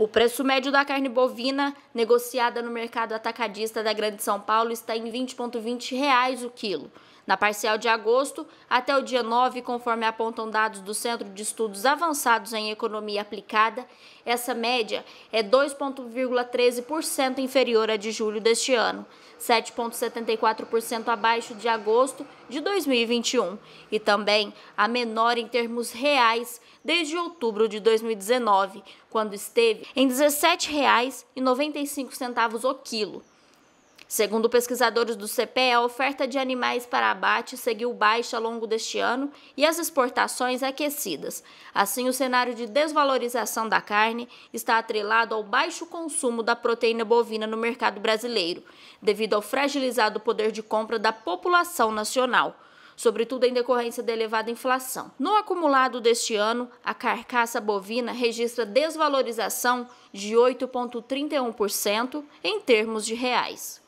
O preço médio da carne bovina negociada no mercado atacadista da Grande São Paulo está em 20,20 reais o quilo. Na parcial de agosto, até o dia 9, conforme apontam dados do Centro de Estudos Avançados em Economia Aplicada, essa média é 2,13% inferior à de julho deste ano, 7,74% abaixo de agosto de 2021 e também a menor em termos reais desde outubro de 2019, quando esteve em R$ 17,95 o quilo. Segundo pesquisadores do CPE, a oferta de animais para abate seguiu baixa ao longo deste ano e as exportações aquecidas. Assim, o cenário de desvalorização da carne está atrelado ao baixo consumo da proteína bovina no mercado brasileiro, devido ao fragilizado poder de compra da população nacional sobretudo em decorrência da elevada inflação. No acumulado deste ano, a carcaça bovina registra desvalorização de 8,31% em termos de reais.